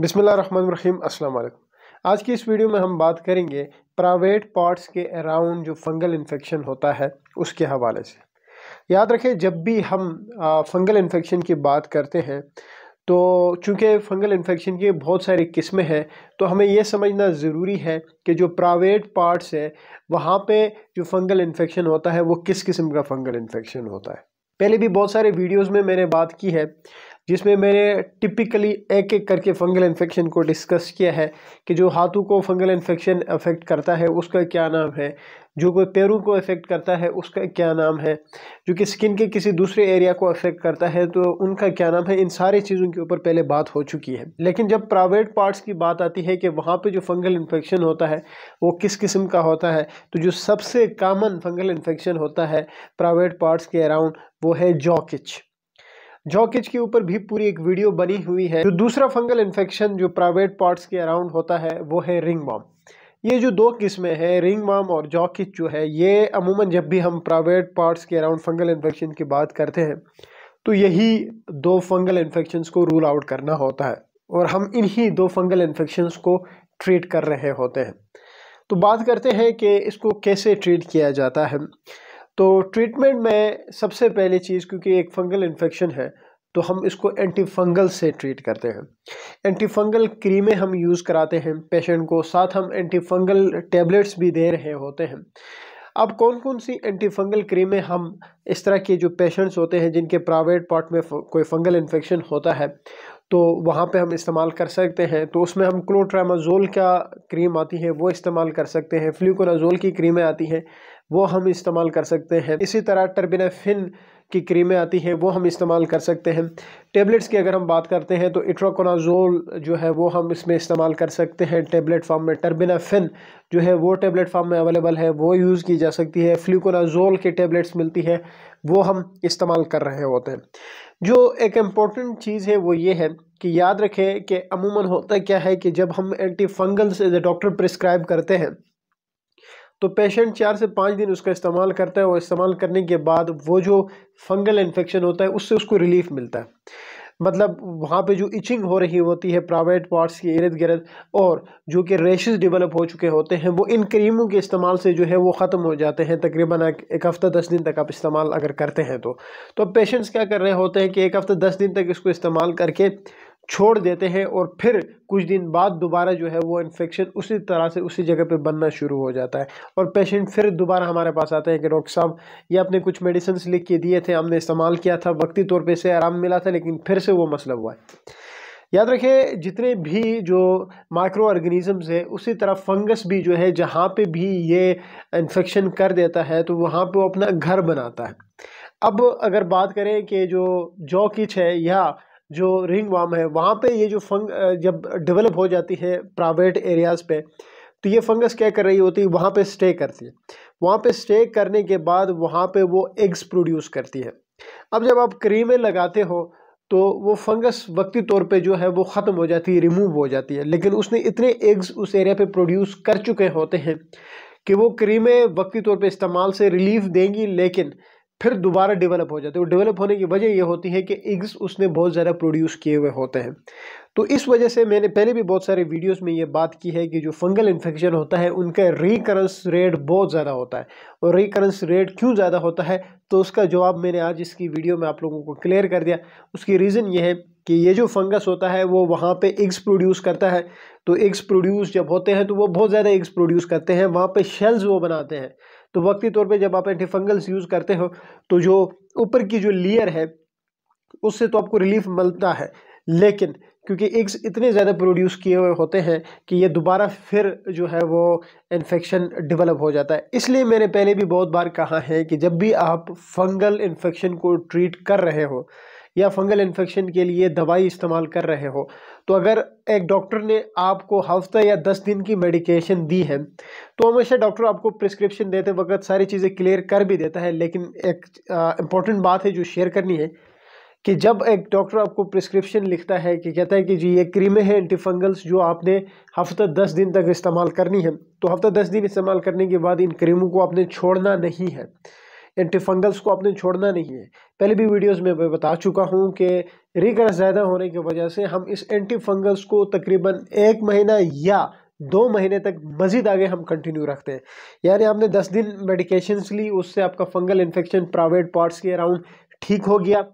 rim अल्लाम आज की इस वीडियो में हम बात करेंगे प्राइवेट पार्ट्स के अराउंड जो फंगल इन्फेक्शन होता है उसके हवाले से याद रखें जब भी हम फंगल इन्फेक्शन की बात करते हैं तो चूँकि फंगल इन्फेक्शन की बहुत सारी किस्में हैं तो हमें यह समझना ज़रूरी है कि जो प्राइवेट पार्ट्स है वहाँ पे जो फंगल इन्फेक्शन होता है वो किस किस्म का फंगल इन्फेक्शन होता है पहले भी बहुत सारे वीडियोस में मैंने बात की है जिसमें मैंने टिपिकली एक एक करके फंगल इन्फेक्शन को डिस्कस किया है कि जो हाथों को फंगल इन्फेक्शन अफेक्ट करता है उसका क्या नाम है जो कोई पैरों को अफेक्ट करता है उसका क्या नाम है जो कि स्किन के किसी दूसरे एरिया को अफेक्ट करता है तो उनका क्या नाम है इन सारी चीज़ों के ऊपर पहले बात हो चुकी है लेकिन जब प्राइवेट पार्ट्स की बात आती है कि वहाँ पे जो फंगल इन्फेक्शन होता है वो किस किस्म का होता है तो जो सबसे कामन फंगल इन्फेक्शन होता है प्राइवेट पार्ट्स के अराउंड वो है जॉकिच जॉकिच के ऊपर भी पूरी एक वीडियो बनी हुई है जो दूसरा फंगल इन्फेक्शन जो प्राइवेट पार्ट्स के अराउंड होता है वो है रिंग बॉम ये जो दो किस्में हैं रिंग वाम और जॉकिच जो है ये अमूमन जब भी हम प्राइवेट पार्ट्स के अराउंड फंगल इन्फेक्शन की बात करते हैं तो यही दो फंगल इन्फेक्शन को रूल आउट करना होता है और हम इन्हीं दो फंगल इन्फेक्शन को ट्रीट कर रहे होते हैं तो बात करते हैं कि इसको कैसे ट्रीट किया जाता है तो ट्रीटमेंट में सबसे पहली चीज़ क्योंकि एक फंगल इन्फेक्शन है तो हम इसको एंटी फंगल से ट्रीट करते हैं एंटी फंगल क्रीमें हम यूज़ कराते हैं पेशेंट को साथ हम एंटी फंगल टेबलेट्स भी दे रहे होते हैं अब कौन कौन सी एंटी फंगल क्रीमें हम इस तरह के जो पेशेंट्स होते हैं जिनके प्राइवेट पार्ट में कोई फंगल इन्फेक्शन होता है तो वहाँ पे हम इस्तेमाल कर सकते हैं तो उसमें हम क्लोट्रामाजोल का क्रीम आती है वो इस्तेमाल कर सकते हैं फ्लूकोनाजोल की क्रीमें आती हैं वो हम इस्तेमाल कर सकते हैं इसी तरह टर्बिनाफिन की क्रीमें आती हैं वो हम इस्तेमाल कर सकते हैं टेबलेट्स की अगर हम बात करते हैं तो इट्रोकोनाजोल जो है वो हम इसमें इस्तेमाल कर सकते हैं टेबलेट फॉर्म में टर्बिनाफिन जो है वो टेबलेट फॉर्म में अवेलेबल है वो यूज़ की जा सकती है फ्लूकोनाजोल के टेबलेट्स मिलती है वो हम इस्तेमाल कर रहे होते हैं जो एक इम्पॉर्टेंट चीज़ है वो ये है कि याद रखें कि अमूमन होता क्या है कि जब हम एंटी फंगल्स डॉक्टर प्रिस्क्राइब करते हैं तो पेशेंट चार से पाँच दिन उसका इस्तेमाल करता है और इस्तेमाल करने के बाद वो जो फंगल इन्फेक्शन होता है उससे उसको रिलीफ मिलता है मतलब वहाँ पे जो इचिंग हो रही होती है प्राइवेट पार्ट्स के इर्द गिर्द और जो कि रेशेस डेवलप हो चुके होते हैं वो इन क्रीमों के इस्तेमाल से जो है वो ख़त्म हो जाते हैं तकरीबन एक हफ़्ता दस दिन तक आप इस्तेमाल अगर करते हैं तो तो पेशेंट्स क्या कर रहे होते हैं कि एक हफ़्ता दस दिन तक इसको इस्तेमाल करके छोड़ देते हैं और फिर कुछ दिन बाद दोबारा जो है वो इन्फेक्शन उसी तरह से उसी जगह पे बनना शुरू हो जाता है और पेशेंट फिर दोबारा हमारे पास आते हैं कि डॉक्टर साहब ये आपने कुछ मेडिसिन लिख के दिए थे हमने इस्तेमाल किया था वक्ती तौर पर इसे आराम मिला था लेकिन फिर से वो मसला हुआ है याद रखें जितने भी जो माइक्रो ऑर्गेनिज़म्स हैं उसी तरह फंगस भी जो है जहाँ पे भी ये इन्फेक्शन कर देता है तो वहाँ पे वो अपना घर बनाता है अब अगर बात करें कि जो जॉकिच है या जो रिंग वाम है वहाँ पे ये जो फंग जब डेवलप हो जाती है प्राइवेट एरियाज़ पे तो ये फंगस क्या कर रही होती है वहाँ पे स्टे करती है वहाँ पे स्टे करने के बाद वहाँ पे वो एग्स प्रोड्यूस करती है अब जब आप क्रीमें लगाते हो तो वो फंगस वक्ती तौर पे जो है वो ख़त्म हो जाती है रिमूव हो जाती है लेकिन उसने इतने एग्स उस एरिया पर प्रोड्यूस कर चुके होते हैं कि वो क्रीमें वक्ती तौर पर इस्तेमाल से रिलीफ देंगी लेकिन फिर दोबारा डेवलप हो जाते हैं डेवलप तो होने की वजह ये होती है कि एग्स उसने बहुत ज़्यादा प्रोड्यूस किए हुए होते हैं तो इस वजह से मैंने पहले भी बहुत सारे वीडियोस में ये बात की है कि जो फंगल इन्फेक्शन होता है उनका रिकरेंस रेट बहुत ज़्यादा होता है और रिकरेंस रेट क्यों ज़्यादा होता है तो उसका जवाब मैंने आज इसकी वीडियो में आप लोगों को क्लियर कर दिया उसकी रीज़न ये है कि ये जो फंगस होता है वो वहाँ पे एग्स प्रोड्यूस करता है तो एग्स प्रोड्यूस जब होते हैं तो वो बहुत ज़्यादा एग्स प्रोड्यूस करते हैं वहाँ पे शेल्स वो बनाते हैं तो वक्ती तौर पे जब आप एंटीफंगल्स यूज़ करते हो तो जो ऊपर की जो लेयर है उससे तो आपको रिलीफ मिलता है लेकिन क्योंकि एग्स इतने ज़्यादा प्रोड्यूस किए हुए होते हैं कि ये दोबारा फिर जो है वो इन्फेक्शन डेवलप हो जाता है इसलिए मैंने पहले भी बहुत बार कहा है कि जब भी आप फंगल इन्फेक्शन को ट्रीट कर रहे हो या फंगल इन्फेक्शन के लिए दवाई इस्तेमाल कर रहे हो तो अगर एक डॉक्टर ने आपको हफ्ता या दस दिन की मेडिकेशन दी है तो हमेशा डॉक्टर आपको प्रिस्क्रिप्शन देते वक्त सारी चीज़ें क्लियर कर भी देता है लेकिन एक इम्पॉर्टेंट बात है जो शेयर करनी है कि जब एक डॉक्टर आपको प्रिस्क्रिप्शन लिखता है कि कहता है कि जी ये क्रीमें हैं एंटीफंगल्स जो आपने हफ्ता दस दिन तक इस्तेमाल करनी है तो हफ्ता दस दिन इस्तेमाल करने के बाद इन क्रीमों को आपने छोड़ना नहीं है एंटीफंगल्स को आपने छोड़ना नहीं है पहले भी वीडियोस में मैं बता चुका हूँ कि रिकरस ज़्यादा होने की वजह से हम इस एंटीफंगल्स को तकरीबन एक महीना या दो महीने तक मज़ीद आगे हम कंटिन्यू रखते हैं यानी आपने दस दिन मेडिकेशंस ली उससे आपका फंगल इन्फेक्शन प्राइवेट पार्ट्स के अराउंड ठीक हो गया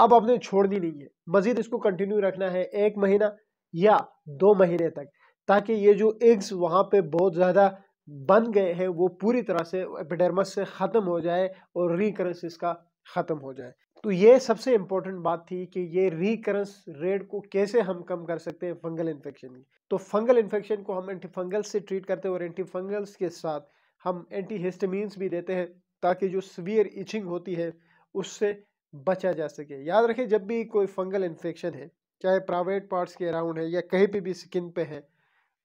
अब आपने छोड़नी नहीं है मज़ीद इसको कंटिन्यू रखना है एक महीना या दो महीने तक ताकि ये जो एग्स वहाँ पे बहुत ज़्यादा बन गए हैं वो पूरी तरह से एपिडर्मस से ख़त्म हो जाए और रिकरेंस इसका ख़त्म हो जाए तो ये सबसे इम्पोर्टेंट बात थी कि ये रिकरेंस रेट को कैसे हम कम कर सकते हैं फंगल इन्फेक्शन की तो फंगल इन्फेक्शन को हम एंटी फंगल से ट्रीट करते हैं और एंटी फंगल्स के साथ हम एंटी हिस्टमीन्स भी देते हैं ताकि जो सीवियर इचिंग होती है उससे बचा जा सके याद रखें जब भी कोई फंगल इन्फेक्शन है चाहे प्राइवेट पार्ट्स के अराउंड है या कहीं पर भी स्किन पर है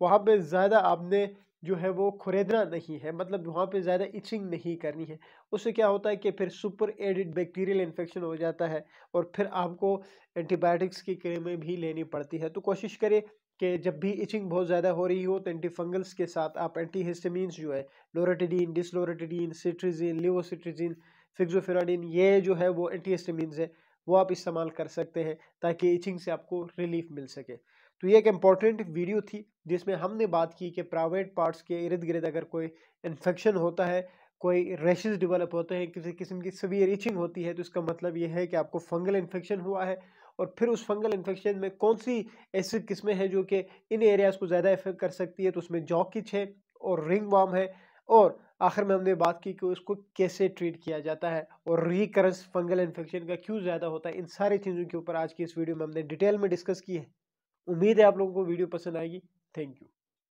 वहाँ पर ज़्यादा आपने जो है वो खुरेदना नहीं है मतलब वहाँ पे ज़्यादा इचिंग नहीं करनी है उससे क्या होता है कि फिर सुपर एडिड बैक्टीरियल इन्फेक्शन हो जाता है और फिर आपको एंटीबायोटिक्स की क्रीमें भी लेनी पड़ती है तो कोशिश करें कि जब भी इचिंग बहुत ज़्यादा हो रही हो तो एंटीफंगल्स के साथ आप एंटीहिस्टामीन्स जो है लोराटिडीन डिसलोरेटिडीन सिट्रीजीन लिवोसिट्रीजिन फिक्जोफिराडीन ये जो है वो एंटीहिस्टामीन्स है वो आप इस्तेमाल कर सकते हैं ताकि इचिंग से आपको रिलीफ मिल सके तो ये एक इम्पॉर्टेंट वीडियो थी जिसमें हमने बात की कि प्राइवेट पार्ट्स के इर्द गिर्द अगर कोई इन्फेक्शन होता है कोई रैशेज डेवलप होते हैं किसी किस्म की सवियर इचिंग होती है तो इसका मतलब ये है कि आपको फंगल इन्फेक्शन हुआ है और फिर उस फंगल इन्फेक्शन में कौन सी ऐसी किस्में हैं जो कि इन एरियाज़ को ज़्यादा इफेक्ट कर सकती है तो उसमें जॉकिच है और रिंग वाम है और आखिर में हमने बात की कि उसको कैसे ट्रीट किया जाता है और रिकरेंस फंगल इन्फेक्शन का क्यों ज़्यादा होता है इन सारी चीज़ों के ऊपर आज की इस वीडियो में हमने डिटेल में डिस्कस की है उम्मीद है आप लोगों को वीडियो पसंद आएगी थैंक यू